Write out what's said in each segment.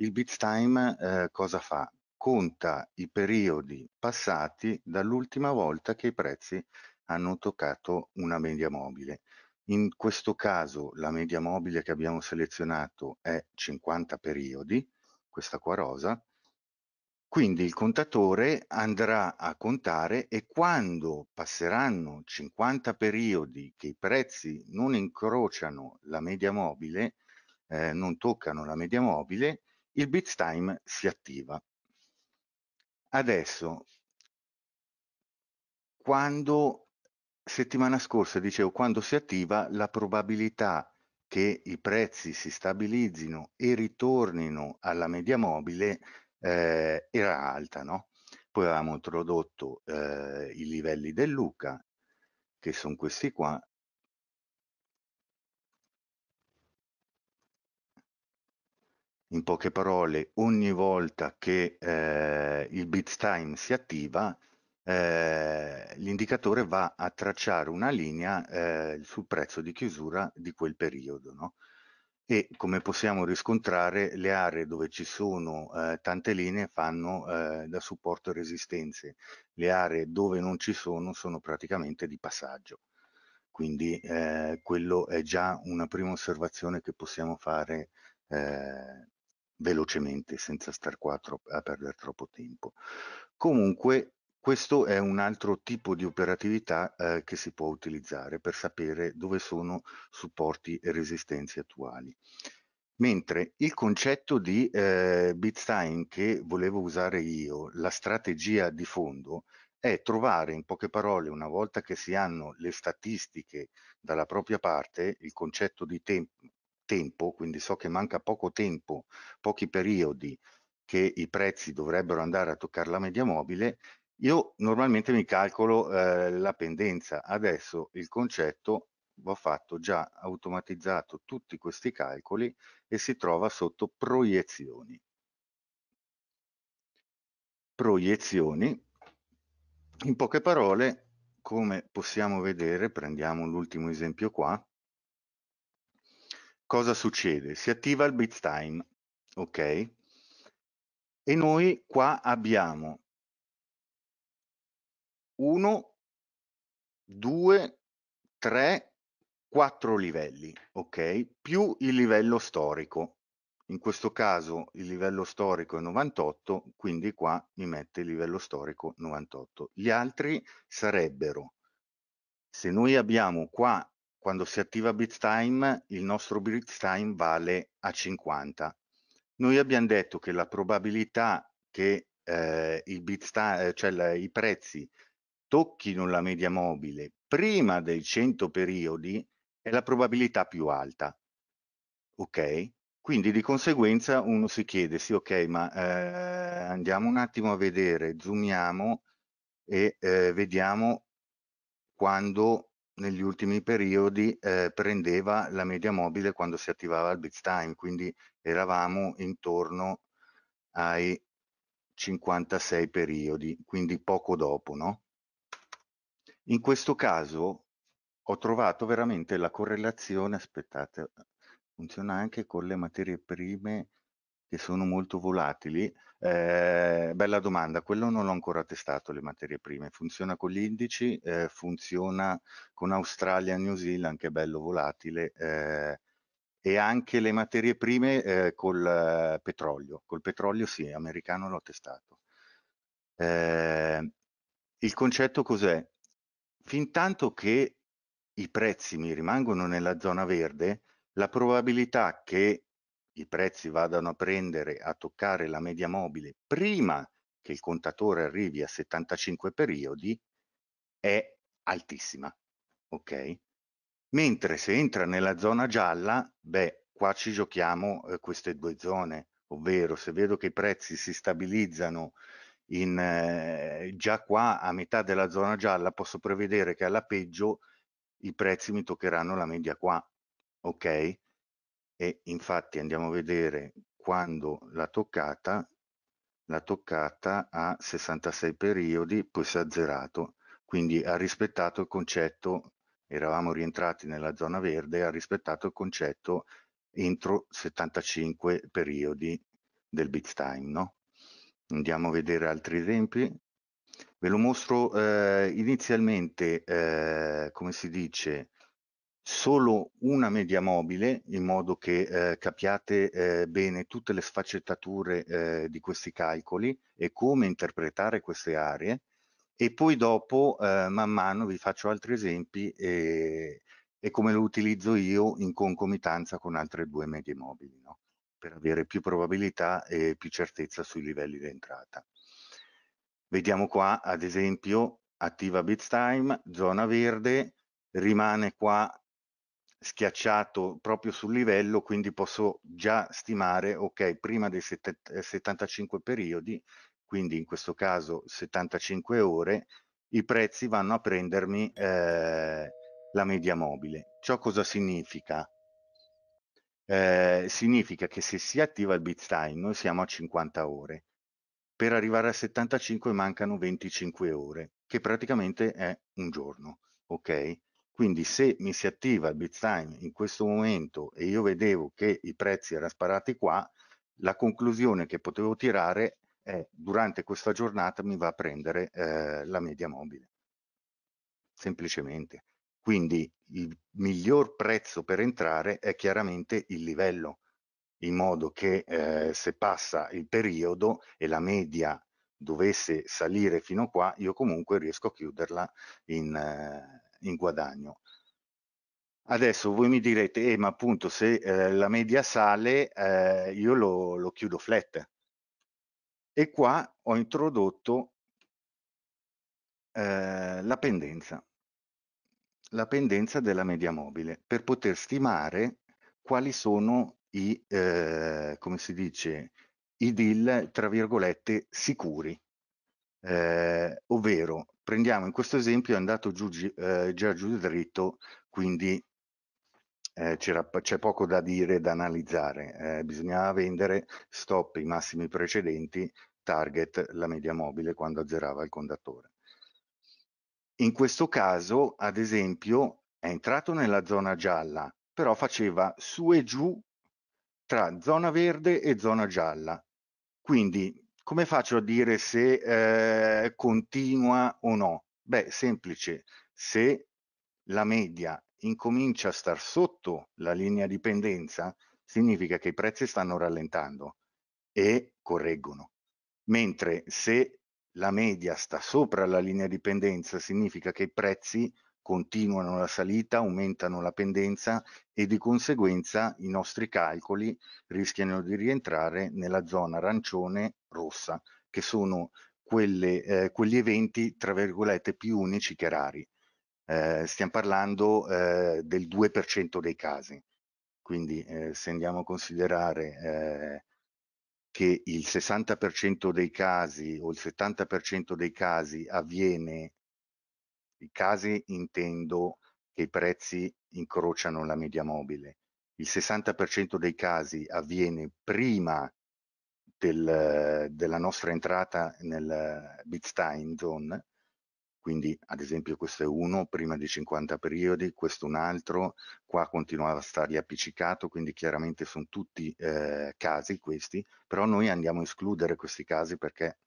Il bit time eh, cosa fa? Conta i periodi passati dall'ultima volta che i prezzi hanno toccato una media mobile. In questo caso la media mobile che abbiamo selezionato è 50 periodi, questa qua rosa, quindi il contatore andrà a contare e quando passeranno 50 periodi che i prezzi non incrociano la media mobile, eh, non toccano la media mobile, il BitTime si attiva. Adesso, quando settimana scorsa dicevo, quando si attiva la probabilità che i prezzi si stabilizzino e ritornino alla media mobile eh, era alta, no? Poi avevamo introdotto eh, i livelli del Luca, che sono questi qua, In poche parole, ogni volta che eh, il bit time si attiva, eh, l'indicatore va a tracciare una linea eh, sul prezzo di chiusura di quel periodo. No? E come possiamo riscontrare, le aree dove ci sono eh, tante linee fanno eh, da supporto e resistenze, le aree dove non ci sono sono praticamente di passaggio. Quindi eh, quello è già una prima osservazione che possiamo fare eh, velocemente senza star qua a perdere troppo tempo. Comunque questo è un altro tipo di operatività eh, che si può utilizzare per sapere dove sono supporti e resistenze attuali. Mentre il concetto di eh, BitTime che volevo usare io, la strategia di fondo, è trovare in poche parole, una volta che si hanno le statistiche dalla propria parte, il concetto di tempo, tempo, quindi so che manca poco tempo, pochi periodi che i prezzi dovrebbero andare a toccare la media mobile, io normalmente mi calcolo eh, la pendenza. Adesso il concetto va fatto già automatizzato tutti questi calcoli e si trova sotto proiezioni. Proiezioni, in poche parole, come possiamo vedere, prendiamo l'ultimo esempio qua, cosa succede? Si attiva il bit time, ok? E noi qua abbiamo 1, 2, 3, 4 livelli, ok? Più il livello storico. In questo caso il livello storico è 98, quindi qua mi mette il livello storico 98. Gli altri sarebbero, se noi abbiamo qua quando si attiva BitTime, il nostro BitTime vale a 50. Noi abbiamo detto che la probabilità che eh, il BitTime, eh, cioè la, i prezzi tocchino la media mobile prima dei 100 periodi è la probabilità più alta. Ok? Quindi di conseguenza uno si chiede, sì ok, ma eh, andiamo un attimo a vedere, zoomiamo e eh, vediamo quando negli ultimi periodi eh, prendeva la media mobile quando si attivava il bit time, quindi eravamo intorno ai 56 periodi, quindi poco dopo. No? In questo caso ho trovato veramente la correlazione, aspettate, funziona anche con le materie prime che sono molto volatili, eh, bella domanda, quello non l'ho ancora testato le materie prime, funziona con gli indici, eh, funziona con Australia, New Zealand, che è bello volatile, eh, e anche le materie prime eh, col eh, petrolio, col petrolio sì, americano l'ho testato. Eh, il concetto cos'è? Fintanto che i prezzi mi rimangono nella zona verde, la probabilità che i prezzi vadano a prendere, a toccare la media mobile prima che il contatore arrivi a 75 periodi, è altissima. Ok? Mentre se entra nella zona gialla, beh, qua ci giochiamo eh, queste due zone, ovvero se vedo che i prezzi si stabilizzano in, eh, già qua a metà della zona gialla, posso prevedere che alla peggio i prezzi mi toccheranno la media qua, ok? e infatti andiamo a vedere quando l'ha toccata, l'ha toccata a 66 periodi, poi si è azzerato, quindi ha rispettato il concetto, eravamo rientrati nella zona verde, ha rispettato il concetto entro 75 periodi del bit time. No? Andiamo a vedere altri esempi. Ve lo mostro eh, inizialmente, eh, come si dice, solo una media mobile in modo che eh, capiate eh, bene tutte le sfaccettature eh, di questi calcoli e come interpretare queste aree e poi dopo eh, man mano vi faccio altri esempi e, e, come lo utilizzo io in concomitanza con altre due medie mobili no? per avere più probabilità e più certezza sui livelli di entrata. Vediamo qua ad esempio attiva bits zona verde, rimane qua schiacciato proprio sul livello, quindi posso già stimare, ok, prima dei 75 eh, periodi, quindi in questo caso 75 ore, i prezzi vanno a prendermi eh, la media mobile. Ciò cosa significa? Eh, significa che se si attiva il bit time noi siamo a 50 ore. Per arrivare a 75 mancano 25 ore, che praticamente è un giorno, ok? Quindi se mi si attiva il Bitsign in questo momento e io vedevo che i prezzi erano sparati qua, la conclusione che potevo tirare è durante questa giornata mi va a prendere eh, la media mobile. Semplicemente. Quindi il miglior prezzo per entrare è chiaramente il livello, in modo che eh, se passa il periodo e la media dovesse salire fino a qua, io comunque riesco a chiuderla in... Eh, in guadagno. Adesso voi mi direte, eh, ma appunto se eh, la media sale eh, io lo, lo chiudo flat. E qua ho introdotto eh, la pendenza, la pendenza della media mobile, per poter stimare quali sono i, eh, come si dice, i deal, tra virgolette, sicuri. Eh, ovvero prendiamo in questo esempio è andato giù, eh, già giù dritto, quindi eh, c'è poco da dire, da analizzare. Eh, bisognava vendere stop i massimi precedenti, target la media mobile quando azzerava il condattore In questo caso, ad esempio, è entrato nella zona gialla, però faceva su e giù tra zona verde e zona gialla. Quindi come faccio a dire se eh, continua o no? Beh, semplice, se la media incomincia a star sotto la linea di pendenza, significa che i prezzi stanno rallentando e correggono. Mentre se la media sta sopra la linea di pendenza, significa che i prezzi continuano la salita, aumentano la pendenza e di conseguenza i nostri calcoli rischiano di rientrare nella zona arancione-rossa, che sono quelle, eh, quegli eventi, tra virgolette, più unici che rari. Eh, stiamo parlando eh, del 2% dei casi. Quindi eh, se andiamo a considerare eh, che il 60% dei casi o il 70% dei casi avviene i casi intendo che i prezzi incrociano la media mobile. Il 60% dei casi avviene prima del, della nostra entrata nel Bitstein zone, quindi ad esempio questo è uno, prima di 50 periodi, questo un altro, qua continuava a stare appiccicato, quindi chiaramente sono tutti eh, casi questi, però noi andiamo a escludere questi casi perché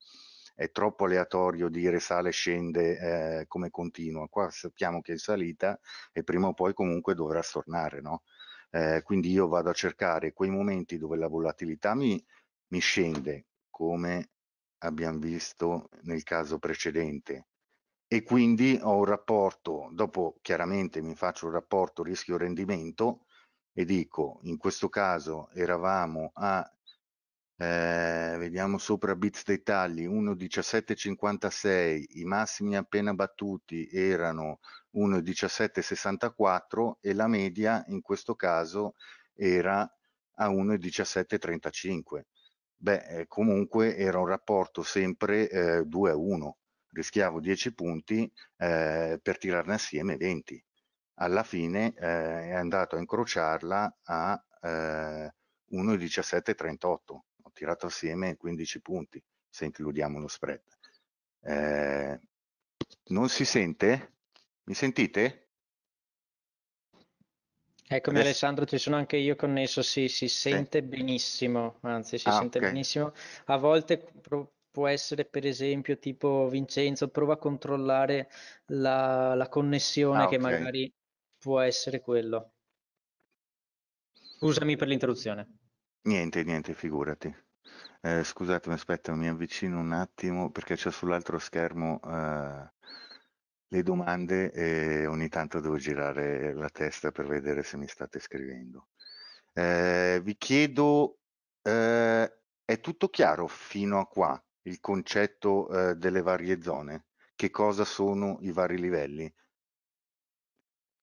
è troppo aleatorio dire sale scende eh, come continua, qua sappiamo che è in salita e prima o poi comunque dovrà stornare, no? eh, quindi io vado a cercare quei momenti dove la volatilità mi, mi scende, come abbiamo visto nel caso precedente, e quindi ho un rapporto, dopo chiaramente mi faccio un rapporto rischio-rendimento e dico in questo caso eravamo a eh, vediamo sopra Bits dei tagli 1.17.56 i massimi appena battuti erano 1.17.64 e la media in questo caso era a 1.17.35 beh eh, comunque era un rapporto sempre eh, 2 a 1 rischiavo 10 punti eh, per tirarne assieme 20 alla fine eh, è andato a incrociarla a 1.17.38 eh, tirato assieme 15 punti se includiamo lo spread. Eh, non si sente? Mi sentite? Eccomi Adesso... Alessandro, ci sono anche io connesso, sì, si sente sì. benissimo, anzi si ah, sente okay. benissimo. A volte può essere per esempio tipo Vincenzo, prova a controllare la, la connessione ah, che okay. magari può essere quello. Scusami per l'interruzione. Niente, niente, figurati. Eh, scusatemi, aspetta, mi avvicino un attimo perché c'è sull'altro schermo eh, le domande e ogni tanto devo girare la testa per vedere se mi state scrivendo. Eh, vi chiedo, eh, è tutto chiaro fino a qua il concetto eh, delle varie zone? Che cosa sono i vari livelli?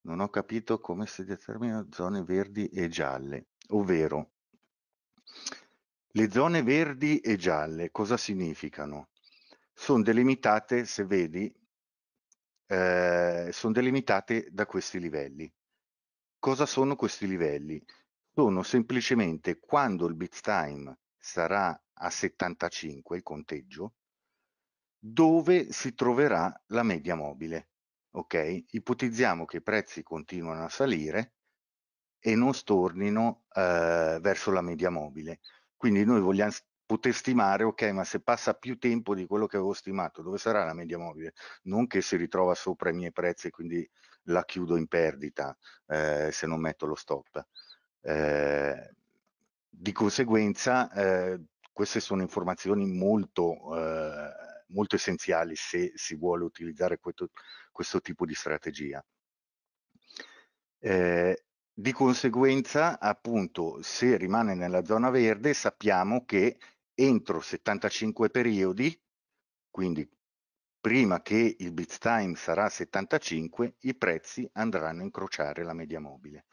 Non ho capito come si determinano zone verdi e gialle, ovvero le zone verdi e gialle cosa significano? Sono delimitate, se vedi, eh, sono delimitate da questi livelli. Cosa sono questi livelli? Sono semplicemente quando il bit time sarà a 75, il conteggio, dove si troverà la media mobile. Ok? Ipotizziamo che i prezzi continuano a salire e non stornino eh, verso la media mobile. Quindi noi vogliamo poter stimare, ok, ma se passa più tempo di quello che avevo stimato, dove sarà la media mobile? Non che si ritrova sopra i miei prezzi e quindi la chiudo in perdita eh, se non metto lo stop. Eh, di conseguenza, eh, queste sono informazioni molto, eh, molto essenziali se si vuole utilizzare questo, questo tipo di strategia. Eh, di conseguenza, appunto, se rimane nella zona verde, sappiamo che entro 75 periodi, quindi prima che il bit time sarà 75, i prezzi andranno a incrociare la media mobile.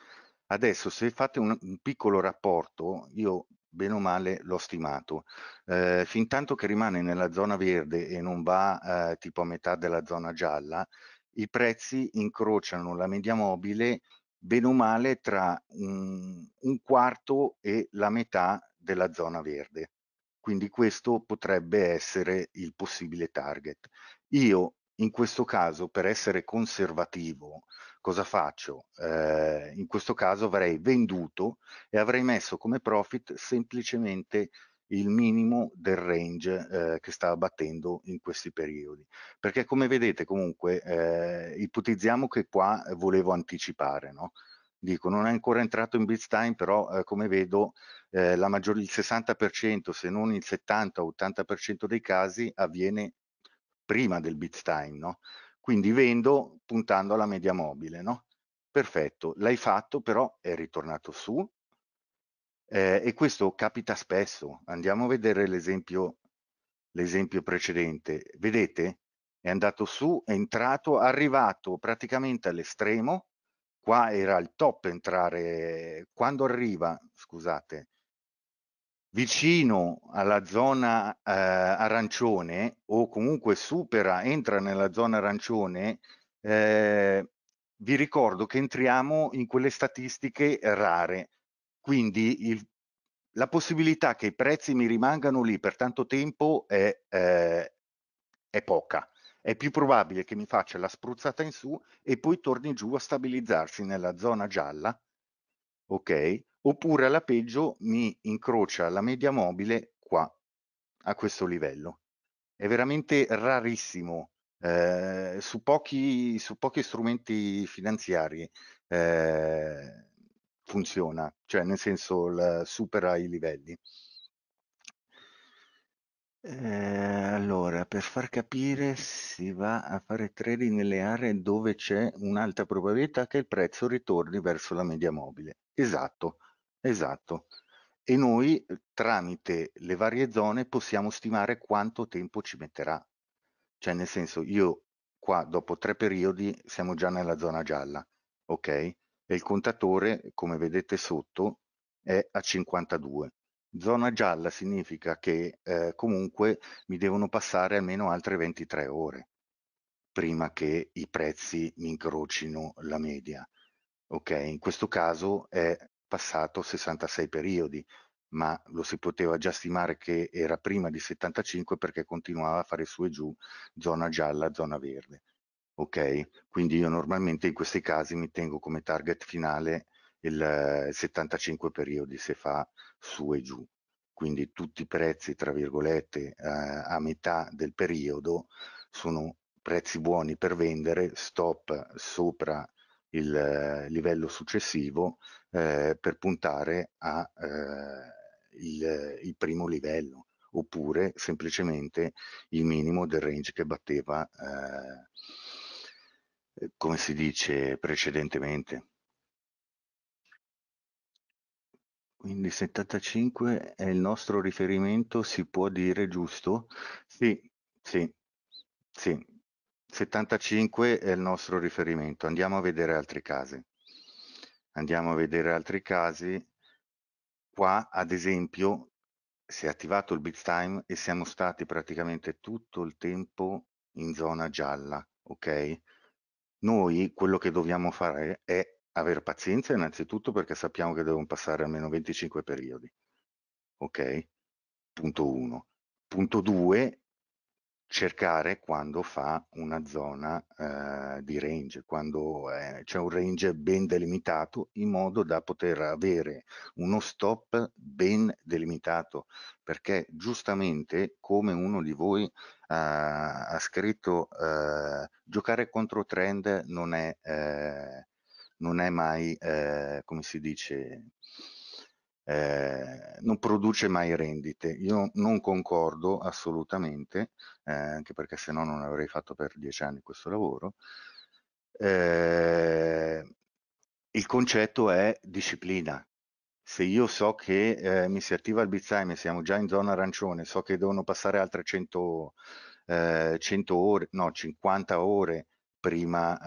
Adesso se fate un, un piccolo rapporto, io bene o male l'ho stimato, eh, fin tanto che rimane nella zona verde e non va eh, tipo a metà della zona gialla, i prezzi incrociano la media mobile bene o male tra un, un quarto e la metà della zona verde. Quindi questo potrebbe essere il possibile target. Io in questo caso, per essere conservativo, cosa faccio? Eh, in questo caso avrei venduto e avrei messo come profit semplicemente il minimo del range eh, che sta battendo in questi periodi. Perché come vedete comunque eh, ipotizziamo che qua volevo anticipare, no? Dico, non è ancora entrato in bits time, però eh, come vedo eh, la maggior, il 60%, se non il 70-80% dei casi avviene prima del bits time, no? Quindi vendo puntando alla media mobile, no? Perfetto, l'hai fatto, però è ritornato su, eh, e questo capita spesso. Andiamo a vedere l'esempio, l'esempio precedente. Vedete? È andato su, è entrato, è arrivato praticamente all'estremo. Qua era il top entrare. Eh, quando arriva, scusate, vicino alla zona eh, arancione o comunque supera, entra nella zona arancione, eh, vi ricordo che entriamo in quelle statistiche rare quindi il, la possibilità che i prezzi mi rimangano lì per tanto tempo è, eh, è poca. È più probabile che mi faccia la spruzzata in su e poi torni giù a stabilizzarsi nella zona gialla, ok? Oppure alla peggio mi incrocia la media mobile qua, a questo livello. È veramente rarissimo eh, su, pochi, su pochi strumenti finanziari eh, funziona, cioè nel senso la, supera i livelli. Eh, allora, per far capire si va a fare trading nelle aree dove c'è un'alta probabilità che il prezzo ritorni verso la media mobile. Esatto, esatto. E noi tramite le varie zone possiamo stimare quanto tempo ci metterà. Cioè nel senso io qua dopo tre periodi siamo già nella zona gialla, ok? e il contatore, come vedete sotto, è a 52. Zona gialla significa che eh, comunque mi devono passare almeno altre 23 ore prima che i prezzi mi incrocino la media. Ok, in questo caso è passato 66 periodi, ma lo si poteva già stimare che era prima di 75 perché continuava a fare su e giù zona gialla, zona verde ok? Quindi io normalmente in questi casi mi tengo come target finale il 75 eh, periodi se fa su e giù, quindi tutti i prezzi, tra virgolette, eh, a metà del periodo sono prezzi buoni per vendere, stop sopra il eh, livello successivo eh, per puntare al eh, primo livello oppure semplicemente il minimo del range che batteva eh, eh, come si dice precedentemente. Quindi 75 è il nostro riferimento, si può dire giusto? Sì, sì, sì. 75 è il nostro riferimento. Andiamo a vedere altri casi. Andiamo a vedere altri casi. Qua, ad esempio, si è attivato il bit time e siamo stati praticamente tutto il tempo in zona gialla, ok? Noi quello che dobbiamo fare è avere pazienza innanzitutto perché sappiamo che devono passare almeno 25 periodi. Ok? Punto 1. Punto 2, cercare quando fa una zona eh, di range, quando eh, c'è un range ben delimitato, in modo da poter avere uno stop ben delimitato, perché giustamente come uno di voi eh, ha scritto, eh, giocare contro trend non è, eh, non è mai, eh, come si dice, eh, non produce mai rendite. Io non concordo assolutamente, eh, anche perché se no non avrei fatto per dieci anni questo lavoro. Eh, il concetto è disciplina. Se io so che eh, mi si attiva il Bizzaime, siamo già in zona arancione, so che devono passare altre 100, 100 eh, ore, no, 50 ore prima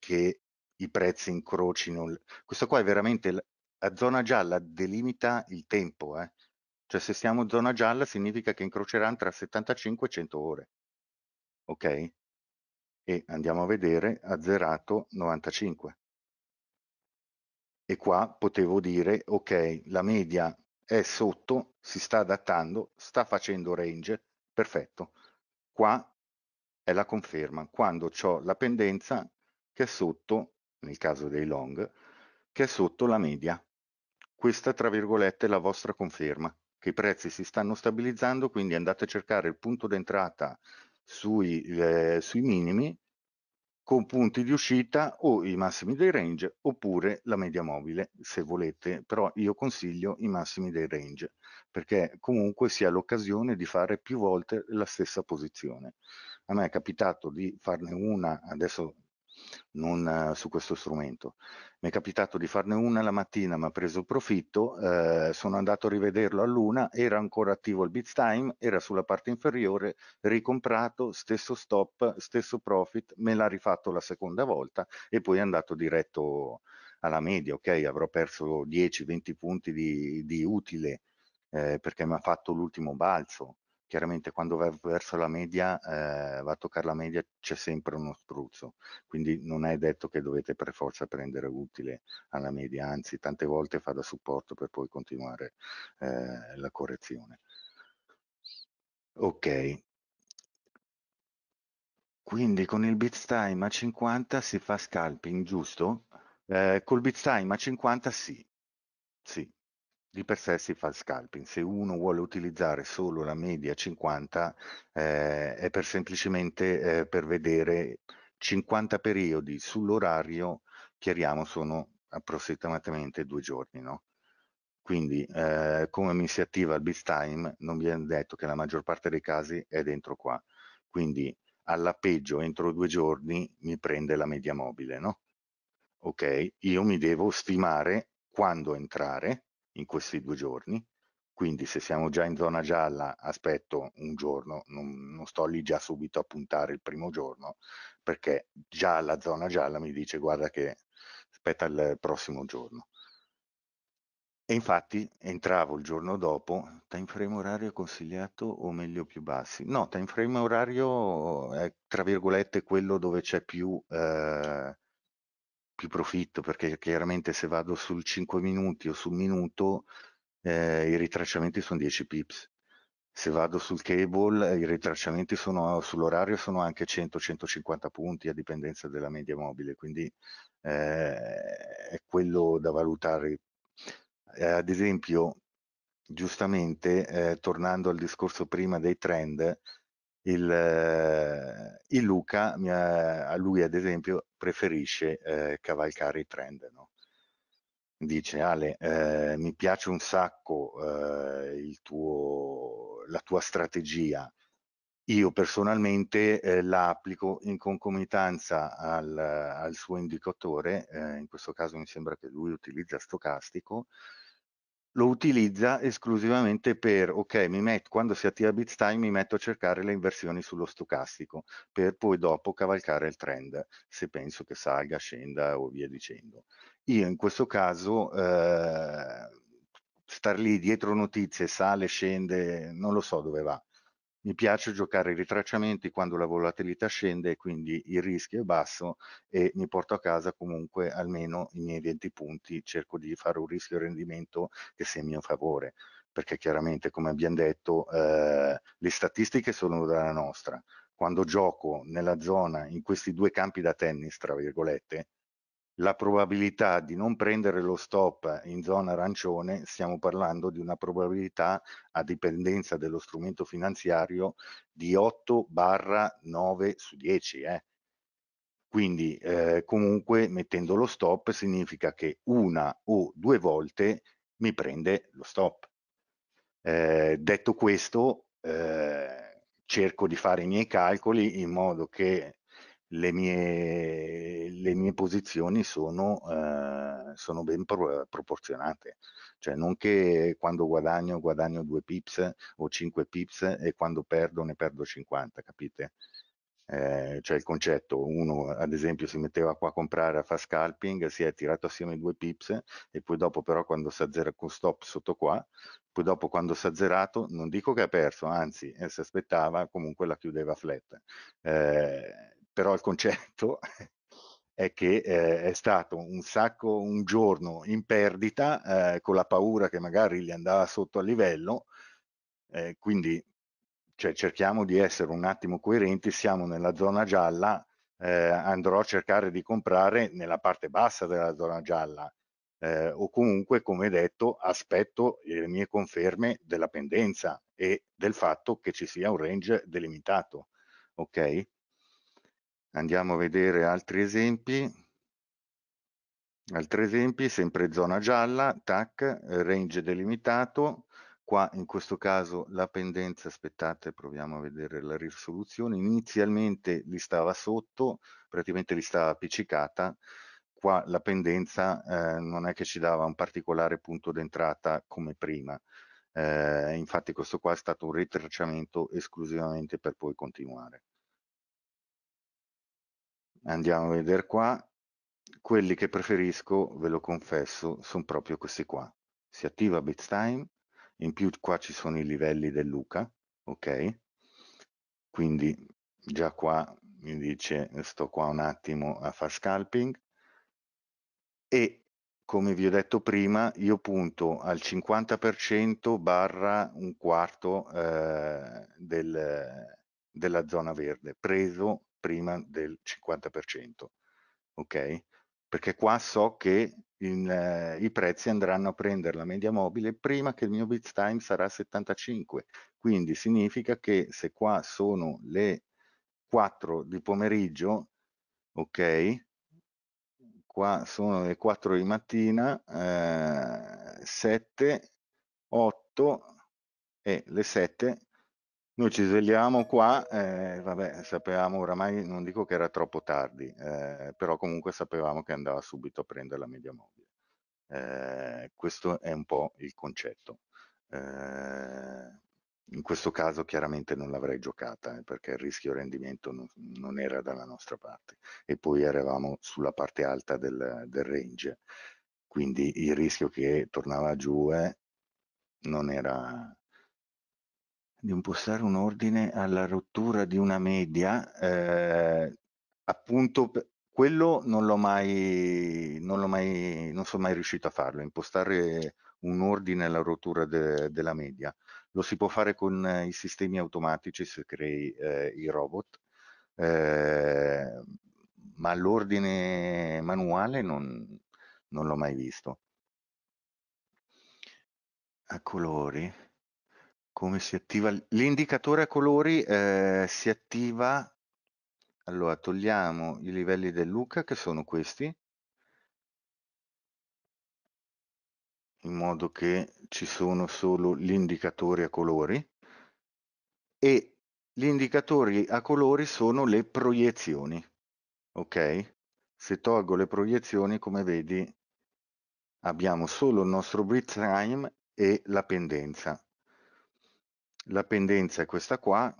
che i prezzi incrocino. Questo qua è veramente la zona gialla delimita il tempo, eh. Cioè se siamo in zona gialla significa che incroceranno tra 75 e 100 ore. Ok? E andiamo a vedere azzerato 95. E qua potevo dire, ok, la media è sotto, si sta adattando, sta facendo range, perfetto. Qua è la conferma, quando ho la pendenza che è sotto, nel caso dei long, che è sotto la media. Questa tra virgolette è la vostra conferma, che i prezzi si stanno stabilizzando, quindi andate a cercare il punto d'entrata sui, eh, sui minimi con punti di uscita o i massimi dei range oppure la media mobile se volete, però io consiglio i massimi dei range perché comunque si ha l'occasione di fare più volte la stessa posizione. A me è capitato di farne una, adesso non, eh, su questo strumento. Mi è capitato di farne una la mattina, ma ha preso profitto, eh, sono andato a rivederlo a luna, era ancora attivo il bit time, era sulla parte inferiore, ricomprato, stesso stop, stesso profit, me l'ha rifatto la seconda volta e poi è andato diretto alla media, ok? Avrò perso 10-20 punti di, di utile eh, perché mi ha fatto l'ultimo balzo chiaramente quando va verso la media, eh, va a toccare la media, c'è sempre uno spruzzo, quindi non è detto che dovete per forza prendere utile alla media, anzi tante volte fa da supporto per poi continuare eh, la correzione. Ok, quindi con il bit time a 50 si fa scalping, giusto? Eh, col bit time a 50 sì, sì, di per sé si fa il scalping, se uno vuole utilizzare solo la media 50 eh, è per semplicemente eh, per vedere 50 periodi sull'orario, chiariamo sono approssimativamente due giorni, no? Quindi eh, come mi si attiva il beat time non vi è detto che la maggior parte dei casi è dentro qua, quindi alla peggio entro due giorni mi prende la media mobile, no? Ok, io mi devo stimare quando entrare in questi due giorni. Quindi se siamo già in zona gialla aspetto un giorno, non, non sto lì già subito a puntare il primo giorno, perché già la zona gialla mi dice guarda che aspetta il prossimo giorno. E infatti entravo il giorno dopo, time frame orario consigliato o meglio più bassi? No, time frame orario è tra virgolette quello dove c'è più eh, più profitto perché chiaramente se vado sul 5 minuti o sul minuto eh, i ritracciamenti sono 10 pips. Se vado sul cable i ritracciamenti sono, sull'orario sono anche 100-150 punti a dipendenza della media mobile, quindi eh, è quello da valutare. Eh, ad esempio, giustamente, eh, tornando al discorso prima dei trend, il, eh, il Luca, mia, a lui ad esempio, preferisce eh, cavalcare i trend. No? Dice Ale, eh, mi piace un sacco eh, tuo, la tua strategia, io personalmente eh, la applico in concomitanza al, al suo indicatore, eh, in questo caso mi sembra che lui utilizza stocastico, lo utilizza esclusivamente per, ok, metto, quando si attiva BitStyle mi metto a cercare le inversioni sullo stocastico, per poi dopo cavalcare il trend, se penso che salga, scenda o via dicendo. Io in questo caso, eh, star lì dietro notizie, sale, scende, non lo so dove va mi piace giocare i ritracciamenti quando la volatilità scende e quindi il rischio è basso e mi porto a casa comunque almeno i miei 20 punti, cerco di fare un rischio rendimento che sia in mio favore, perché chiaramente come abbiamo detto eh, le statistiche sono dalla nostra, quando gioco nella zona, in questi due campi da tennis, tra virgolette, la probabilità di non prendere lo stop in zona arancione, stiamo parlando di una probabilità a dipendenza dello strumento finanziario di 8 barra 9 su 10. Eh. Quindi eh, comunque mettendo lo stop significa che una o due volte mi prende lo stop. Eh, detto questo, eh, cerco di fare i miei calcoli in modo che le mie, le mie posizioni sono, eh, sono ben pro, proporzionate. Cioè non che quando guadagno guadagno 2 pips o 5 pips e quando perdo ne perdo 50, capite? Eh, cioè il concetto, uno ad esempio si metteva qua a comprare a fare scalping, si è tirato assieme i due pips e poi dopo però quando si azzera con stop sotto qua, poi dopo quando si è azzerato non dico che ha perso, anzi eh, si aspettava comunque la chiudeva flat. Eh, però il concetto è che eh, è stato un sacco un giorno in perdita eh, con la paura che magari gli andava sotto a livello eh, quindi cioè, cerchiamo di essere un attimo coerenti siamo nella zona gialla eh, andrò a cercare di comprare nella parte bassa della zona gialla eh, o comunque come detto aspetto le mie conferme della pendenza e del fatto che ci sia un range delimitato ok Andiamo a vedere altri esempi. Altri esempi, sempre zona gialla, tac, range delimitato, qua in questo caso la pendenza, aspettate proviamo a vedere la risoluzione, inizialmente li stava sotto, praticamente li stava appiccicata, qua la pendenza eh, non è che ci dava un particolare punto d'entrata come prima, eh, infatti questo qua è stato un ritracciamento esclusivamente per poi continuare andiamo a vedere qua quelli che preferisco ve lo confesso sono proprio questi qua si attiva BitTime in più qua ci sono i livelli del Luca ok quindi già qua mi dice sto qua un attimo a far scalping e come vi ho detto prima io punto al 50% barra un quarto eh, del, della zona verde preso prima del 50%, ok? Perché qua so che in, eh, i prezzi andranno a prendere la media mobile prima che il mio bit time sarà 75, quindi significa che se qua sono le 4 di pomeriggio, ok? Qua sono le 4 di mattina, eh, 7, 8 e le 7 noi ci svegliamo qua, eh, vabbè, sapevamo oramai, non dico che era troppo tardi, eh, però comunque sapevamo che andava subito a prendere la media mobile. Eh, questo è un po' il concetto. Eh, in questo caso chiaramente non l'avrei giocata eh, perché il rischio rendimento non, non, era dalla nostra parte e poi eravamo sulla parte alta del, del range, quindi il rischio che tornava giù eh, non era, di impostare un ordine alla rottura di una media, eh, appunto quello non l'ho mai, non l'ho mai, non sono mai riuscito a farlo, impostare un ordine alla rottura de, della media. Lo si può fare con eh, i sistemi automatici se crei eh, i robot, eh, ma l'ordine manuale non, non l'ho mai visto. A colori come si attiva l'indicatore a colori eh, si attiva allora togliamo i livelli del Luca che sono questi in modo che ci sono solo gli indicatori a colori e gli indicatori a colori sono le proiezioni ok se tolgo le proiezioni come vedi abbiamo solo il nostro breath time e la pendenza la pendenza è questa qua,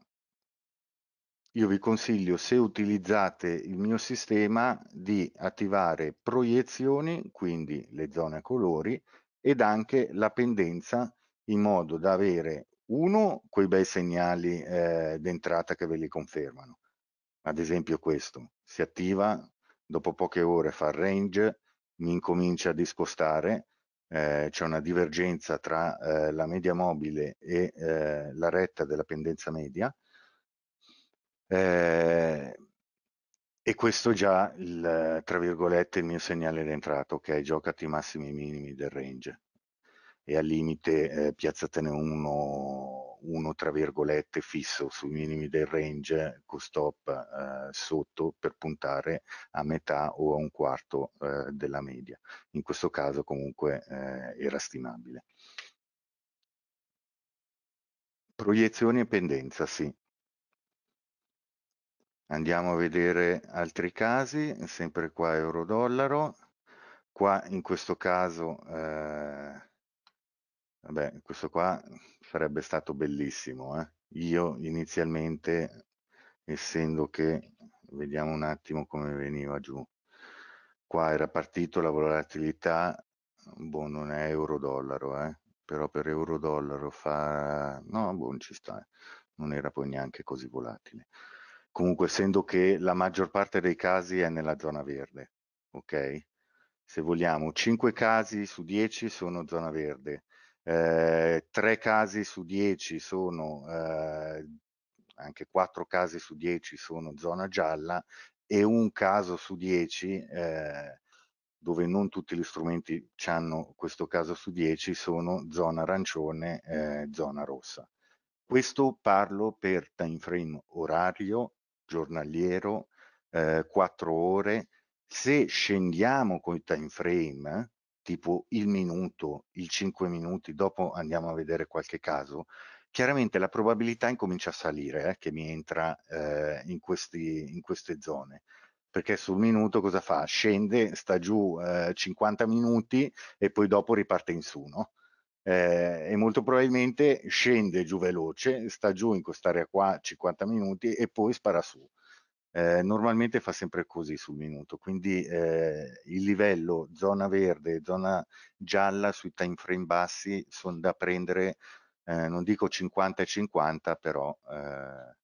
io vi consiglio se utilizzate il mio sistema di attivare proiezioni, quindi le zone a colori, ed anche la pendenza in modo da avere uno quei bei segnali eh, d'entrata che ve li confermano. Ad esempio questo, si attiva, dopo poche ore fa range, mi incomincia a discostare, eh, c'è una divergenza tra eh, la media mobile e eh, la retta della pendenza media eh, e questo già il, tra virgolette il mio segnale d'entrata, ok? Giocati i massimi e minimi del range e al limite eh, piazzatene uno uno tra virgolette fisso sui minimi del range con stop eh, sotto per puntare a metà o a un quarto eh, della media. In questo caso comunque eh, era stimabile. Proiezioni e pendenza, sì. Andiamo a vedere altri casi, sempre qua euro-dollaro. Qua in questo caso, eh, vabbè, questo qua sarebbe stato bellissimo. Eh? Io inizialmente, essendo che, vediamo un attimo come veniva giù, qua era partito la volatilità, boh, non è euro-dollaro, eh? però per euro-dollaro fa... no, boh, non ci sta, eh. non era poi neanche così volatile. Comunque, essendo che la maggior parte dei casi è nella zona verde, ok? Se vogliamo, 5 casi su 10 sono zona verde, eh, tre casi su dieci sono, eh, anche quattro casi su dieci sono zona gialla e un caso su dieci, eh, dove non tutti gli strumenti hanno questo caso su dieci, sono zona arancione, eh, zona rossa. Questo parlo per time frame orario, giornaliero, eh, 4 ore. Se scendiamo con i time frame, tipo il minuto, il 5 minuti, dopo andiamo a vedere qualche caso, chiaramente la probabilità incomincia a salire eh, che mi entra eh, in, questi, in, queste zone perché sul minuto cosa fa? Scende, sta giù eh, 50 minuti e poi dopo riparte in su, no? Eh, e molto probabilmente scende giù veloce, sta giù in quest'area qua 50 minuti e poi spara su. Eh, normalmente fa sempre così sul minuto, quindi eh, il livello zona verde e zona gialla sui time frame bassi sono da prendere, eh, non dico 50 e 50, però ehm,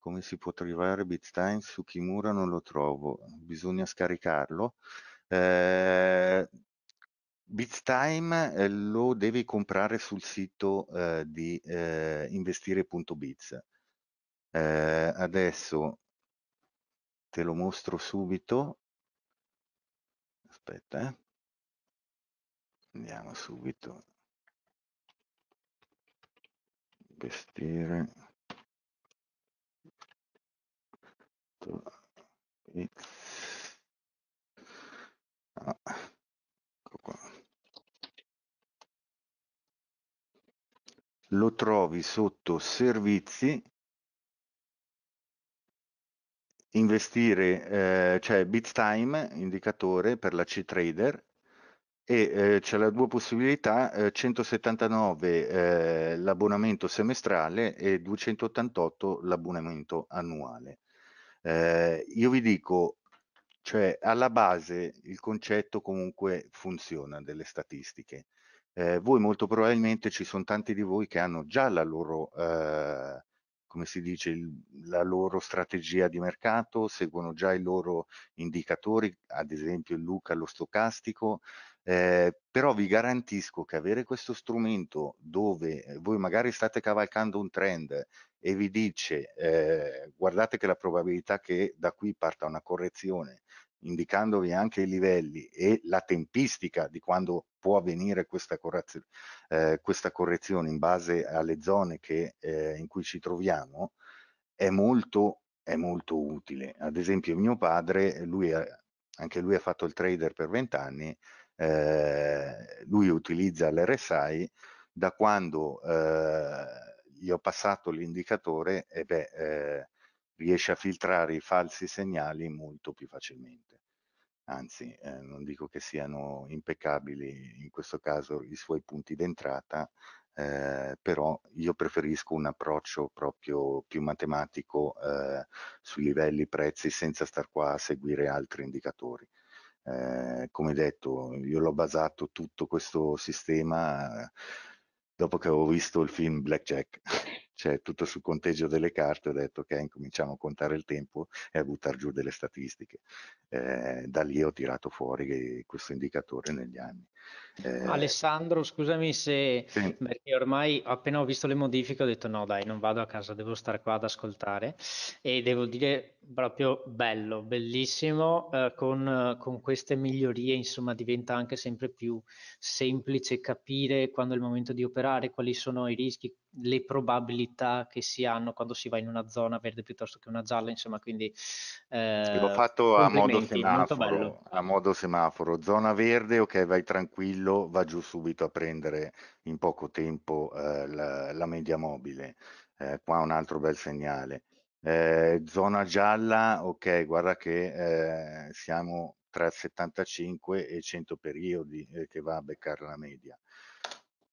come si può trovare BitTime su Kimura non lo trovo, bisogna scaricarlo. Eh, BitsTime ehm, lo devi comprare sul sito ehm, di investire.biz. adesso te lo mostro subito aspetta eh. andiamo subito vestire ah, ecco lo trovi sotto servizi investire, eh, c'è cioè BitTime, indicatore per la C-Trader, e eh, c'è la due possibilità, eh, 179 eh, l'abbonamento semestrale e 288 l'abbonamento annuale. Eh, io vi dico, cioè alla base il concetto comunque funziona delle statistiche. Eh, voi molto probabilmente ci sono tanti di voi che hanno già la loro eh, come si dice, il, la loro strategia di mercato, seguono già i loro indicatori, ad esempio il Luca, lo stocastico, eh, però vi garantisco che avere questo strumento dove eh, voi magari state cavalcando un trend e vi dice eh, guardate che la probabilità che da qui parta una correzione indicandovi anche i livelli e la tempistica di quando può avvenire questa, correzio, eh, questa correzione in base alle zone che, eh, in cui ci troviamo, è molto, è molto utile. Ad esempio mio padre, lui ha, anche lui ha fatto il trader per vent'anni, eh, lui utilizza l'RSI da quando eh, gli ho passato l'indicatore e beh, eh, riesce a filtrare i falsi segnali molto più facilmente. Anzi, eh, non dico che siano impeccabili in questo caso i suoi punti d'entrata, eh, però io preferisco un approccio proprio più matematico eh, sui livelli prezzi senza star qua a seguire altri indicatori. Eh, come detto, io l'ho basato tutto questo sistema eh, dopo che avevo visto il film Blackjack. c'è tutto sul conteggio delle carte, ho detto ok, incominciamo a contare il tempo e a buttare giù delle statistiche. Eh, da lì ho tirato fuori questo indicatore negli anni. Eh, Alessandro, scusami se sì. perché ormai appena ho visto le modifiche ho detto no dai, non vado a casa, devo stare qua ad ascoltare e devo dire proprio bello, bellissimo, eh, con, con queste migliorie insomma diventa anche sempre più semplice capire quando è il momento di operare, quali sono i rischi, le probabilità che si hanno quando si va in una zona verde piuttosto che una gialla, insomma, quindi... Eh, L'ho fatto a modo, semaforo, a modo semaforo, zona verde, ok, vai tranquillo, va giù subito a prendere in poco tempo eh, la, la, media mobile, eh, qua un altro bel segnale. Eh, zona gialla, ok, guarda che eh, siamo tra 75 e 100 periodi eh, che va a beccare la media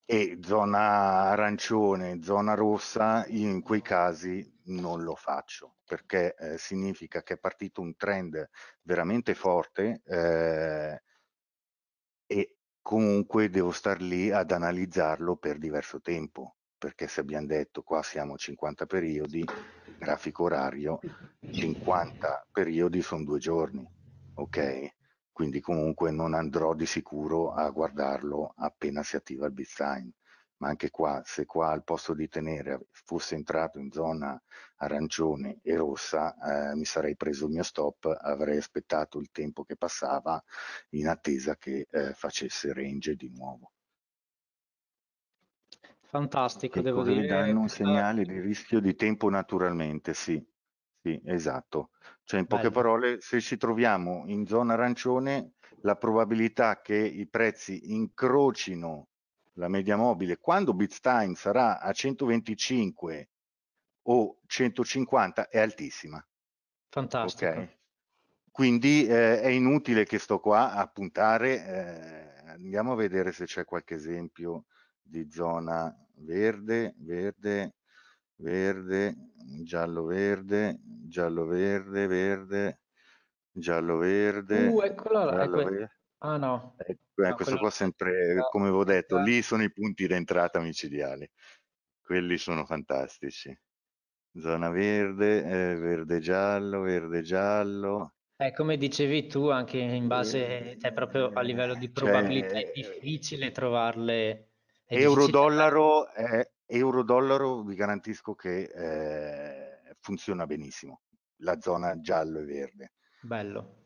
e zona arancione, zona rossa, io in quei casi non lo faccio perché eh, significa che è partito un trend veramente forte eh, e comunque devo star lì ad analizzarlo per diverso tempo perché se abbiamo detto qua siamo 50 periodi, grafico orario, 50 periodi sono due giorni, ok? quindi comunque non andrò di sicuro a guardarlo appena si attiva il bit time. Ma anche qua, se qua al posto di tenere fosse entrato in zona arancione e rossa, eh, mi sarei preso il mio stop, avrei aspettato il tempo che passava in attesa che eh, facesse range di nuovo. Fantastico, e devo dire. danno un segnale di rischio di tempo naturalmente, sì esatto. Cioè, in poche Bello. parole, se ci troviamo in zona arancione, la probabilità che i prezzi incrocino la media mobile quando Bitstein sarà a 125 o 150 è altissima. Fantastico. Okay? Quindi eh, è inutile che sto qua a puntare. Eh, andiamo a vedere se c'è qualche esempio di zona verde, verde, verde, giallo-verde, giallo-verde, verde, giallo-verde. Uh, eccolo là. Giallo ecco. Verde. Ah no. Ecco, no, questo ecco, quello... qua sempre, eh, come vi ho detto, lì sono i punti d'entrata micidiali. Quelli sono fantastici. Zona verde, eh, verde-giallo, verde-giallo. Eh, come dicevi tu, anche in base, eh, cioè proprio a livello di cioè, probabilità cioè, è difficile trovarle. Euro-dollaro è Euro-dollaro vi garantisco che eh, funziona benissimo, la zona giallo e verde. Bello.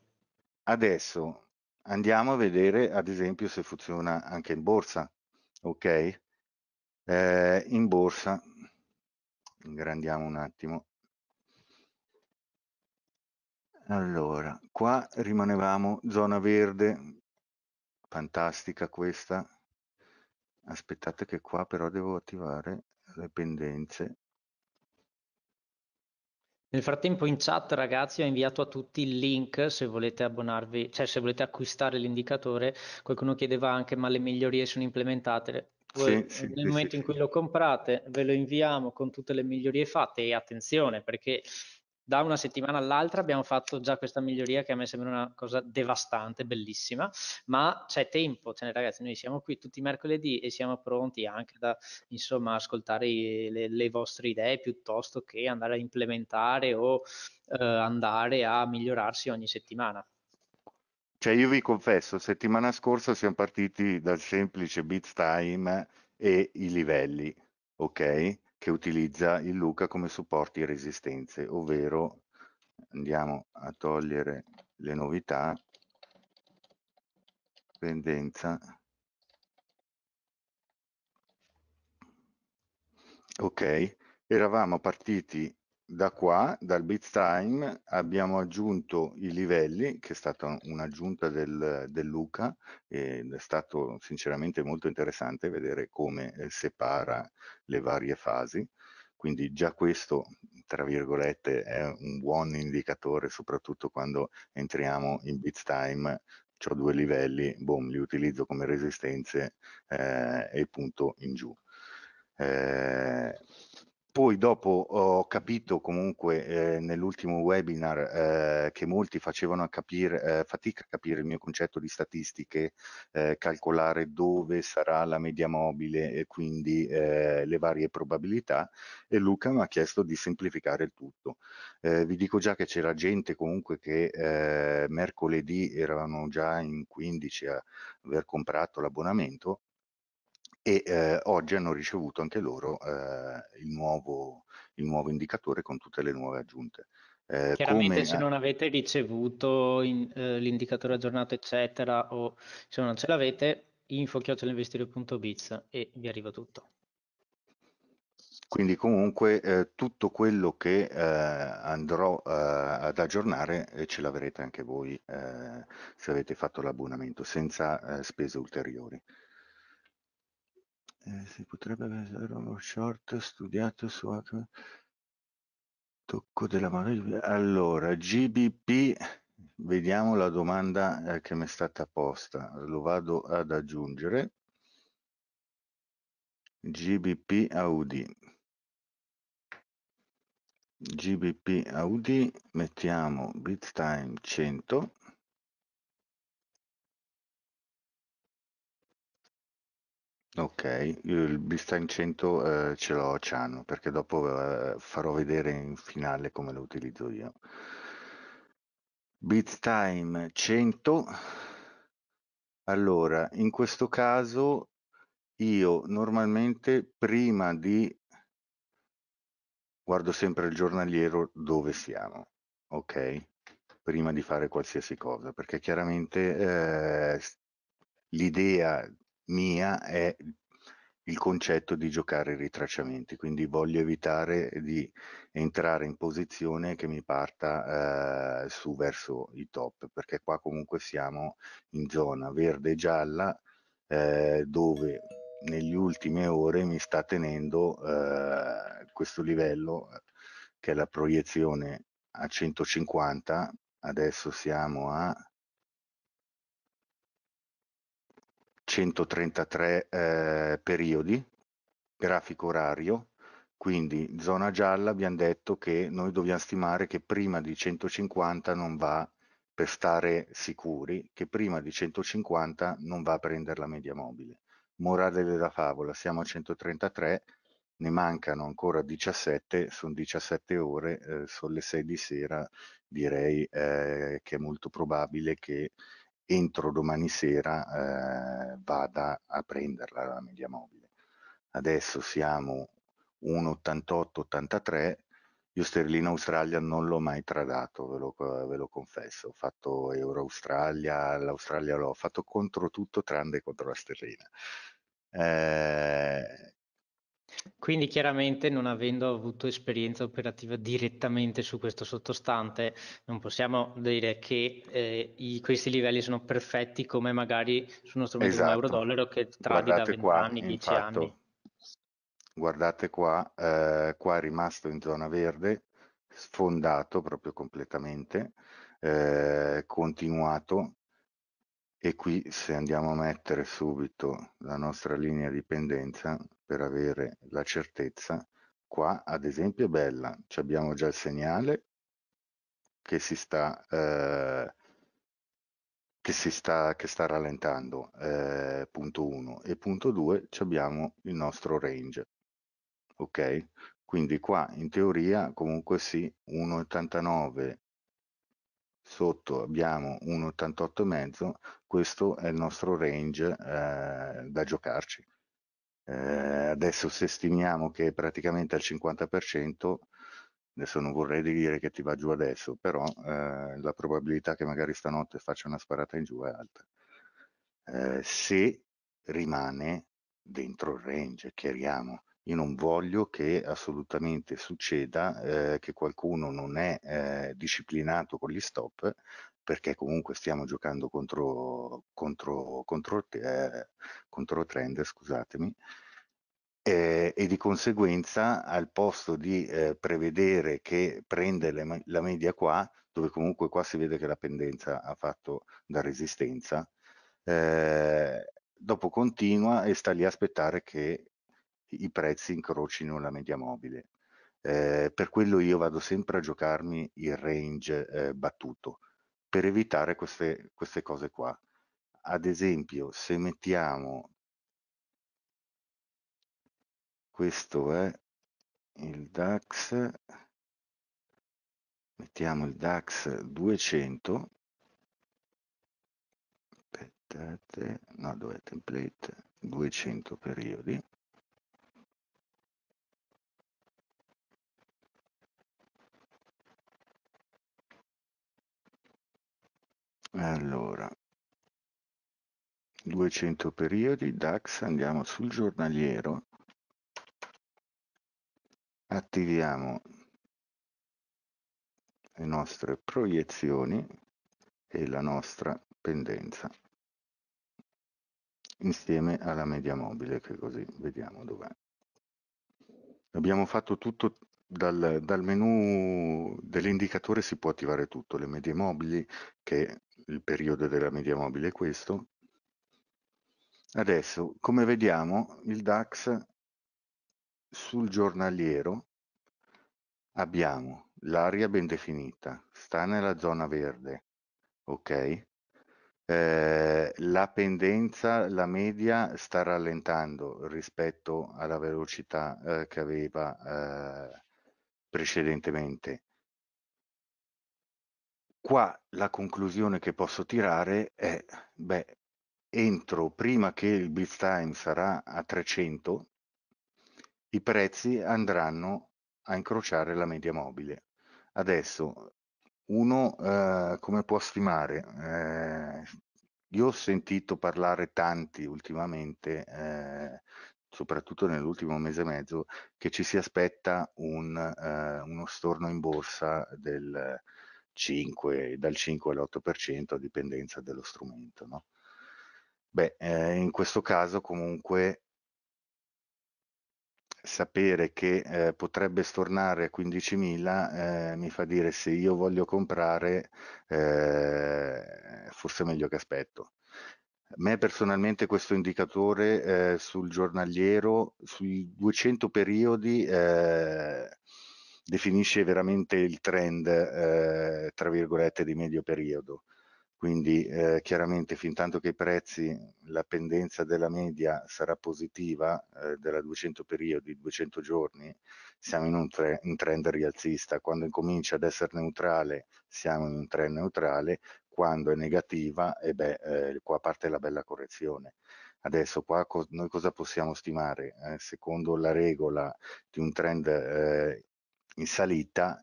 Adesso andiamo a vedere ad esempio se funziona anche in borsa, ok? Eh, in borsa, ingrandiamo un attimo. Allora, qua rimanevamo zona verde, fantastica questa aspettate che qua però devo attivare le pendenze nel frattempo in chat ragazzi ho inviato a tutti il link se volete abbonarvi, cioè se volete acquistare l'indicatore, qualcuno chiedeva anche ma le migliorie sono implementate. Voi, sì, nel sì, momento sì. in cui lo comprate ve lo inviamo con tutte le migliorie fatte e attenzione perché da una settimana all'altra abbiamo fatto già questa miglioria che a me sembra una cosa devastante, bellissima, ma c'è tempo, cioè ragazzi noi siamo qui tutti i mercoledì e siamo pronti anche da insomma ascoltare i, le, le, vostre idee piuttosto che andare a implementare o eh, andare a migliorarsi ogni settimana. Cioè io vi confesso, settimana scorsa siamo partiti dal semplice bit time e i livelli, ok? che utilizza il Luca come supporti e resistenze, ovvero andiamo a togliere le novità, pendenza, ok, eravamo partiti da qua, dal bit time, abbiamo aggiunto i livelli, che è stata un'aggiunta del, del, Luca, ed è stato sinceramente molto interessante vedere come eh, separa le varie fasi, quindi già questo, tra virgolette, è un buon indicatore, soprattutto quando entriamo in bit time, ho due livelli, boom, li utilizzo come resistenze eh, e punto in giù. Eh, poi dopo ho capito comunque eh, nell'ultimo webinar eh, che molti facevano a capire, eh, fatica a capire il mio concetto di statistiche, eh, calcolare dove sarà la media mobile e quindi eh, le varie probabilità e Luca mi ha chiesto di semplificare il tutto. Eh, vi dico già che c'era gente comunque che mercoledì erano già in 15 a aver comprato l'abbonamento e eh, oggi hanno ricevuto anche loro eh, il, nuovo, il, nuovo, indicatore con tutte le nuove aggiunte. Eh, Chiaramente come... se non avete ricevuto in, ehm, l'indicatore aggiornato eccetera o se non ce l'avete info.chiocciolainvestire.biz e vi arriva tutto. Quindi comunque ehm, tutto quello che ehm, andrò ad aggiornare eh, ce l'avrete anche voi se avete fatto l'abbonamento senza spese ulteriori eh, si potrebbe vedere uno short studiato su tocco della mano allora gbp vediamo la domanda eh, che mi è stata posta lo vado ad aggiungere gbp aud gbp aud mettiamo bit time 100 Ok, il Bista in 100 eh, ce l'ho a Ciano perché dopo eh, farò vedere in finale come lo utilizzo io. Bit time 100. Allora, in questo caso io normalmente prima di guardo sempre il giornaliero dove siamo, ok? Prima di fare qualsiasi cosa, perché chiaramente eh, l'idea mia è il concetto di giocare i ritracciamenti, quindi voglio evitare di entrare in posizione che mi parta eh, su verso i top, perché qua comunque siamo in zona verde e gialla eh, dove negli ultime ore mi sta tenendo eh, questo livello che è la proiezione a 150, adesso siamo a 133 eh, periodi, grafico orario, quindi zona gialla abbiamo detto che noi dobbiamo stimare che prima di 150 non va per stare sicuri, che prima di 150 non va a prendere la media mobile. Morale della favola, siamo a 133, ne mancano ancora 17, sono 17 ore, eh, sono le 6 di sera, direi eh, che è molto probabile che entro domani sera eh, vada a prenderla la media mobile. Adesso siamo 1,88-83, io sterlino Australia non l'ho mai tradato, ve lo, ve lo confesso, ho fatto Euro Australia, l'Australia l'ho fatto contro tutto tranne contro la sterlina. Eh, quindi chiaramente non avendo avuto esperienza operativa direttamente su questo sottostante, non possiamo dire che eh, i, questi livelli sono perfetti come magari su uno strumento esatto. euro-dollaro che tradi da 20 qua, anni, 10 infatti, anni. Guardate qua, eh, qua è rimasto in zona verde, sfondato proprio completamente, eh, continuato e qui se andiamo a mettere subito la nostra linea di pendenza per avere la certezza qua ad esempio è bella Ci abbiamo già il segnale che si sta eh, che si sta che sta rallentando eh, punto 1 e punto 2 abbiamo il nostro range ok quindi qua in teoria comunque sì 1,89 sotto abbiamo un 88,5, questo è il nostro range eh, da giocarci. Eh, adesso se stimiamo che è praticamente al 50%, adesso non vorrei dire che ti va giù adesso, però eh, la probabilità che magari stanotte faccia una sparata in giù è alta. Eh, se rimane dentro il range, chiariamo, io non voglio che assolutamente succeda eh, che qualcuno non è eh, disciplinato con gli stop perché comunque stiamo giocando contro, contro, contro, eh, contro trend, scusatemi, eh, e di conseguenza al posto di eh, prevedere che prende le, la media qua, dove comunque qua si vede che la pendenza ha fatto da resistenza, eh, dopo continua e sta lì a aspettare che i prezzi incrocino la media mobile. Eh, per quello io vado sempre a giocarmi il range eh, battuto per evitare queste, queste cose qua. Ad esempio, se mettiamo questo è eh, il DAX, mettiamo il DAX 200, aspettate, no dove template, 200 periodi, Allora, 200 periodi, DAX, andiamo sul giornaliero, attiviamo le nostre proiezioni e la nostra pendenza insieme alla media mobile che così vediamo dov'è. Abbiamo fatto tutto dal, dal menu dell'indicatore si può attivare tutto, le medie mobili che il periodo della media mobile è questo. Adesso, come vediamo, il DAX sul giornaliero abbiamo l'area ben definita, sta nella zona verde, ok? Eh, la pendenza, la media sta rallentando rispetto alla velocità eh, che aveva eh, precedentemente qua la conclusione che posso tirare è, beh, entro, prima che il Bitstein sarà a 300, i prezzi andranno a incrociare la media mobile. Adesso, uno eh, come può stimare? Eh, io ho sentito parlare tanti ultimamente, eh, soprattutto nell'ultimo mese e mezzo, che ci si aspetta un, eh, uno storno in borsa del 5, dal 5 all'8% a dipendenza dello strumento. No? Beh, eh, in questo caso comunque sapere che eh, potrebbe stornare a 15.000 eh, mi fa dire se io voglio comprare eh, forse meglio che aspetto. A me personalmente questo indicatore eh, sul giornaliero, sui 200 periodi, eh, definisce veramente il trend, eh, tra virgolette, di medio periodo. Quindi eh, chiaramente fin tanto che i prezzi, la pendenza della media sarà positiva, eh, della 200 periodi, 200 giorni, siamo in un, tre, in trend rialzista. Quando incomincia ad essere neutrale, siamo in un trend neutrale, quando è negativa, e eh beh, eh, qua parte la bella correzione. Adesso qua co noi cosa possiamo stimare? Eh, secondo la regola di un trend eh, in salita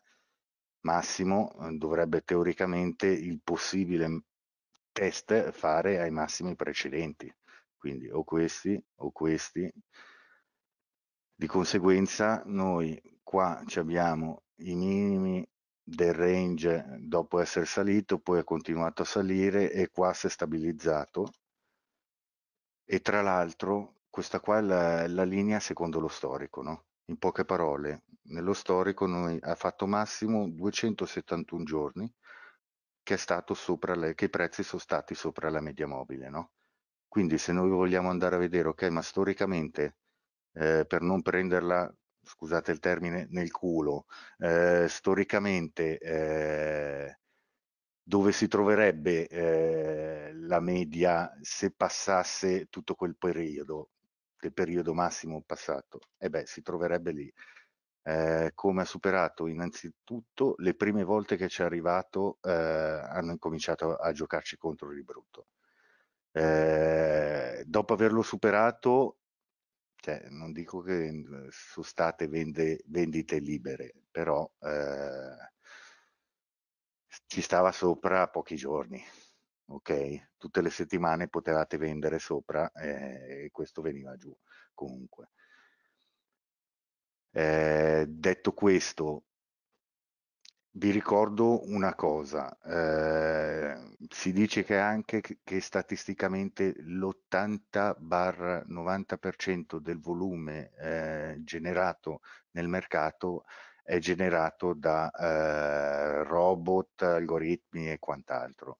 massimo eh, dovrebbe teoricamente il possibile mm, test fare ai massimi precedenti, quindi o questi o questi. Di conseguenza noi qua ci abbiamo i minimi del range dopo essere salito, poi ha continuato a salire e qua si è stabilizzato. E tra l'altro questa qua è la, la linea secondo lo storico, no? In poche parole, nello storico noi ha fatto massimo 271 giorni che, è stato sopra le, che i prezzi sono stati sopra la media mobile. No? Quindi se noi vogliamo andare a vedere, ok, ma storicamente eh, per non prenderla, scusate il termine, nel culo, eh, storicamente eh, dove si troverebbe eh, la media se passasse tutto quel periodo? del periodo massimo passato? E beh, si troverebbe lì. Eh, come ha superato innanzitutto le prime volte che ci è arrivato eh, hanno cominciato a giocarci contro il brutto eh, dopo averlo superato cioè, non dico che eh, sono state vende, vendite libere però eh, ci stava sopra pochi giorni ok? Tutte le settimane potevate vendere sopra eh, e questo veniva giù comunque. Eh, detto questo, vi ricordo una cosa, eh, si dice che anche che statisticamente l'80-90% del volume eh, generato nel mercato è generato da eh, robot, algoritmi e quant'altro.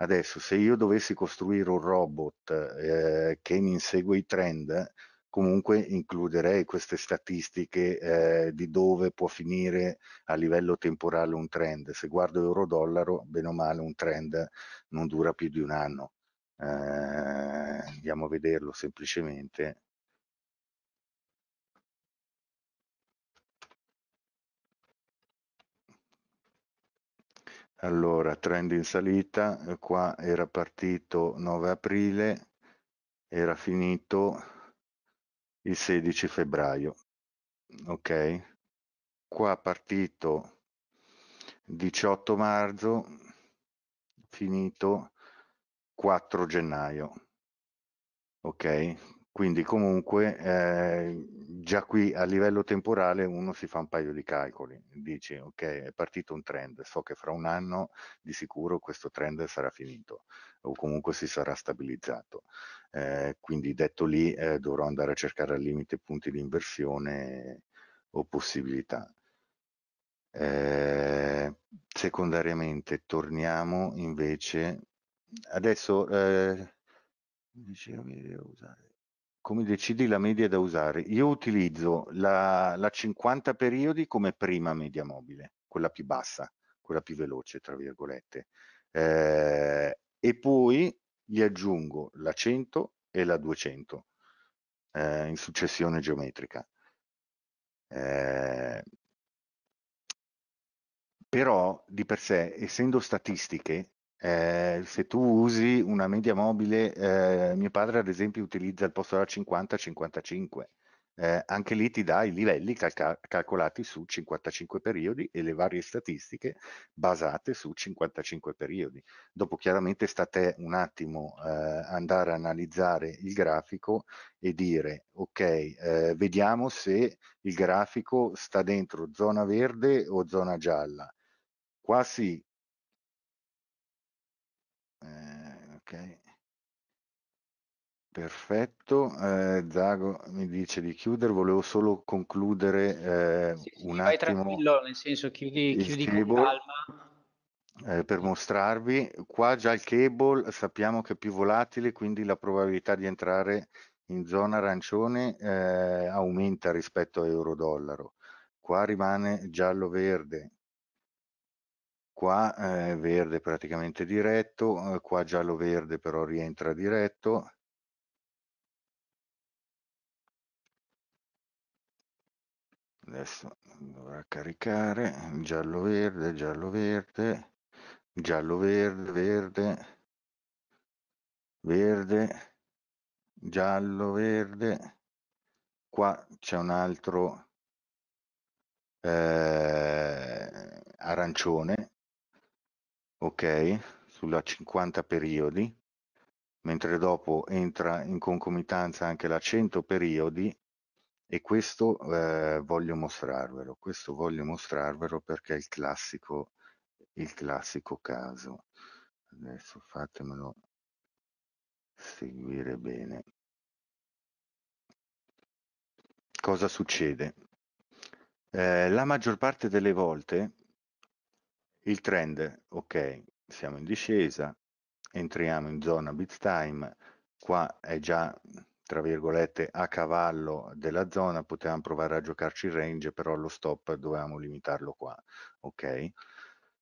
Adesso, se io dovessi costruire un robot eh, che mi insegue i trend, comunque includerei queste statistiche eh, di dove può finire a livello temporale un trend. Se guardo euro-dollaro, bene o male, un trend non dura più di un anno. Eh, andiamo a vederlo semplicemente. Allora, trend in salita, eh, qua era partito 9 aprile, era finito il 16 febbraio, ok? Qua partito 18 marzo, finito 4 gennaio, ok? Quindi comunque eh, già qui a livello temporale uno si fa un paio di calcoli, dice ok è partito un trend, so che fra un anno di sicuro questo trend sarà finito o comunque si sarà stabilizzato. Eh, quindi detto lì eh, dovrò andare a cercare al limite punti di inversione o possibilità. Eh, secondariamente torniamo invece adesso dicevo, eh, devo usare come decidi la media da usare? Io utilizzo la, la 50 periodi come prima media mobile, quella più bassa, quella più veloce, tra virgolette. Eh, e poi gli aggiungo la 100 e la 200 eh, in successione geometrica. Eh, però di per sé, essendo statistiche, eh, se tu usi una media mobile, eh, mio padre ad esempio utilizza il posto da 50 55, eh, anche lì ti dà i livelli calca- calcolati su 55 periodi e le varie statistiche basate su 55 periodi. Dopo chiaramente sta a te un attimo eh, andare a analizzare il grafico e dire ok, eh, vediamo se il grafico sta dentro zona verde o zona gialla qua sì, eh, ok. Perfetto, eh, Zago mi dice di chiudere, volevo solo concludere eh, sì, sì, un vai tranquillo, nel senso chiudi, chiudi cable, eh, per mostrarvi, qua già il cable sappiamo che è più volatile, quindi la probabilità di entrare in zona arancione eh, aumenta rispetto a euro-dollaro. Qua rimane giallo-verde, qua è eh, verde praticamente diretto, eh, qua giallo verde però rientra diretto. Adesso dovrà caricare giallo verde, giallo verde, giallo verde, verde, verde, giallo verde. Qua c'è un altro eh, arancione ok, sulla 50 periodi, mentre dopo entra in concomitanza anche la 100 periodi e questo eh, voglio mostrarvelo, questo voglio mostrarvelo perché è il classico, il classico caso. Adesso fatemelo seguire bene. Cosa succede? Eh, la maggior parte delle volte il trend, ok, siamo in discesa, entriamo in zona bit time, qua è già tra virgolette a cavallo della zona, potevamo provare a giocarci il range, però lo stop dovevamo limitarlo qua, ok?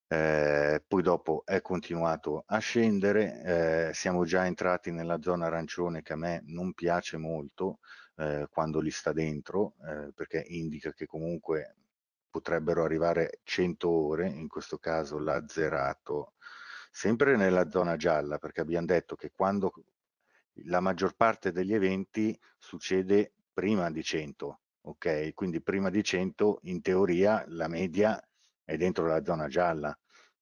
Eh, poi dopo è continuato a scendere, eh, siamo già entrati nella zona arancione che a me non piace molto eh, quando li sta dentro, eh, perché indica che comunque potrebbero arrivare 100 ore, in questo caso l'ha zerato, sempre nella zona gialla, perché abbiamo detto che quando la maggior parte degli eventi succede prima di 100, ok? Quindi prima di 100 in teoria la media è dentro la zona gialla,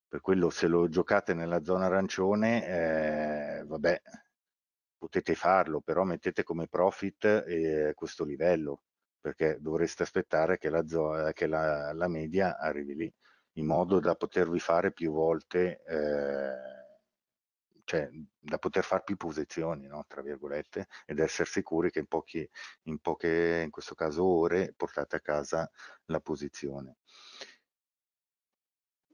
per quello se lo giocate nella zona arancione, eh, vabbè, potete farlo, però mettete come profit eh, questo livello, perché dovreste aspettare che, la, zo- eh, che la, la, media arrivi lì, in modo da potervi fare più volte, eh, cioè da poter fare più posizioni, no? tra virgolette, ed essere sicuri che in, pochi, in poche, in questo caso ore, portate a casa la posizione.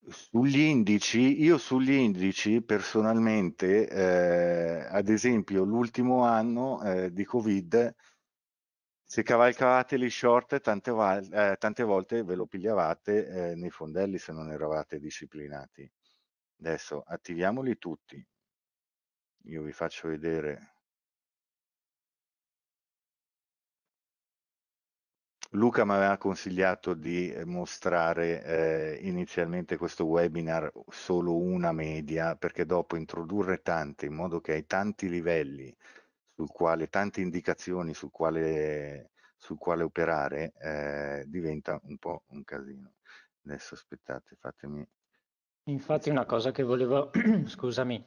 Sugli indici, io sugli indici personalmente, eh, ad esempio l'ultimo anno eh, di Covid, se cavalcavate gli short tante, eh, tante volte ve lo pigliavate eh, nei fondelli se non eravate disciplinati. Adesso attiviamoli tutti. Io vi faccio vedere. Luca mi aveva consigliato di eh, mostrare eh, inizialmente questo webinar solo una media perché dopo introdurre tante in modo che hai tanti livelli sul quale tante indicazioni sul quale, sul quale operare eh, diventa un po' un casino. Adesso aspettate, fatemi... Infatti una cosa che volevo, scusami,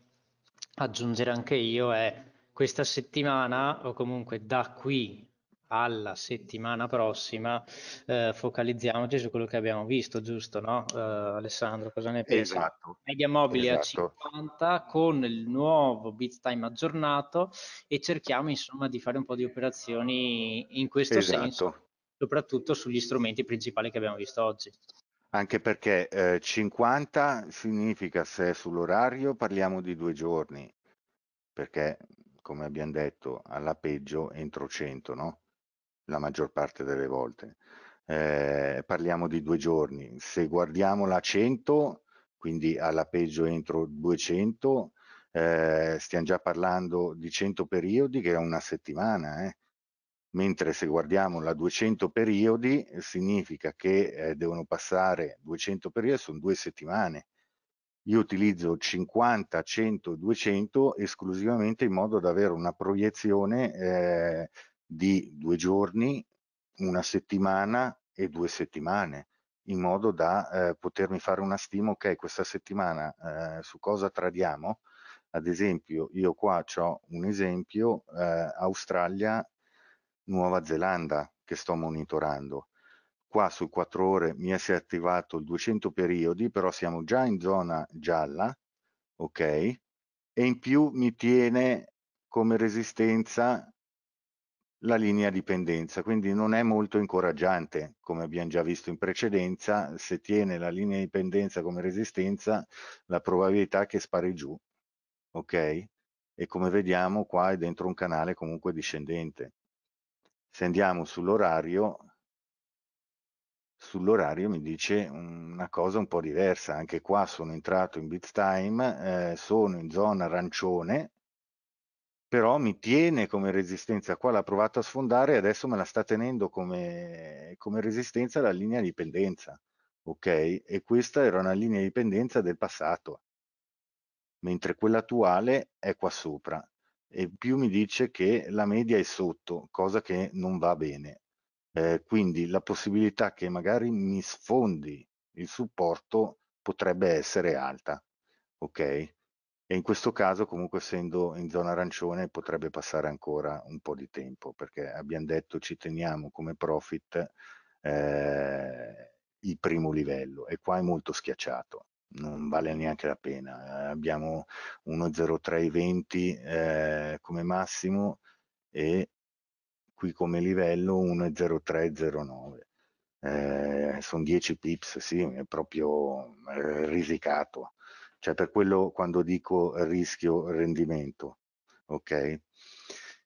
aggiungere anche io è questa settimana o comunque da qui alla settimana prossima eh, focalizziamoci su quello che abbiamo visto, giusto, no? Eh, Alessandro, cosa ne pensi? Esatto. Media mobile esatto. a 50 con il nuovo BitTime aggiornato e cerchiamo insomma di fare un po' di operazioni in questo esatto. senso, soprattutto sugli strumenti principali che abbiamo visto oggi anche perché eh, 50 significa se sull'orario parliamo di due giorni, perché come abbiamo detto alla peggio entro 100, no? la maggior parte delle volte. Eh, parliamo di due giorni, se guardiamo la 100, quindi alla peggio entro 200, eh, stiamo già parlando di 100 periodi che è una settimana, eh. mentre se guardiamo la 200 periodi significa che eh, devono passare 200 periodi, sono due settimane. Io utilizzo 50, 100, 200 esclusivamente in modo da avere una proiezione eh, di due giorni, una settimana e due settimane in modo da eh, potermi fare una stima, ok, questa settimana eh, su cosa tradiamo, ad esempio io qua ho un esempio eh, Australia, Nuova Zelanda che sto monitorando, qua su 4 ore mi si è attivato il 200 periodi, però siamo già in zona gialla, ok, e in più mi tiene come resistenza la linea dipendenza, quindi non è molto incoraggiante, come abbiamo già visto in precedenza, se tiene la linea dipendenza come resistenza, la probabilità che spari giù, ok? E come vediamo qua è dentro un canale comunque discendente. Se andiamo sull'orario, sull'orario mi dice una cosa un po' diversa, anche qua sono entrato in bit time, eh, sono in zona arancione, però mi tiene come resistenza qua, l'ha provato a sfondare e adesso me la sta tenendo come, come resistenza la linea di pendenza, ok? E questa era una linea di pendenza del passato, mentre quella attuale è qua sopra e più mi dice che la media è sotto, cosa che non va bene. Eh, quindi la possibilità che magari mi sfondi il supporto potrebbe essere alta, ok? e in questo caso comunque essendo in zona arancione potrebbe passare ancora un po' di tempo perché abbiamo detto ci teniamo come profit eh, il primo livello e qua è molto schiacciato non vale neanche la pena abbiamo 1,0320 eh, come massimo e qui come livello 1,0309 eh, sono 10 pips sì è proprio eh, risicato cioè per quello quando dico rischio rendimento. Ok?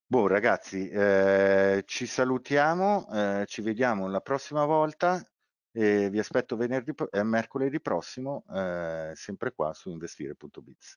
Buon ragazzi, eh, ci salutiamo, eh, ci vediamo la prossima volta e vi aspetto venerdì, eh, mercoledì prossimo, eh, sempre qua su investire.biz.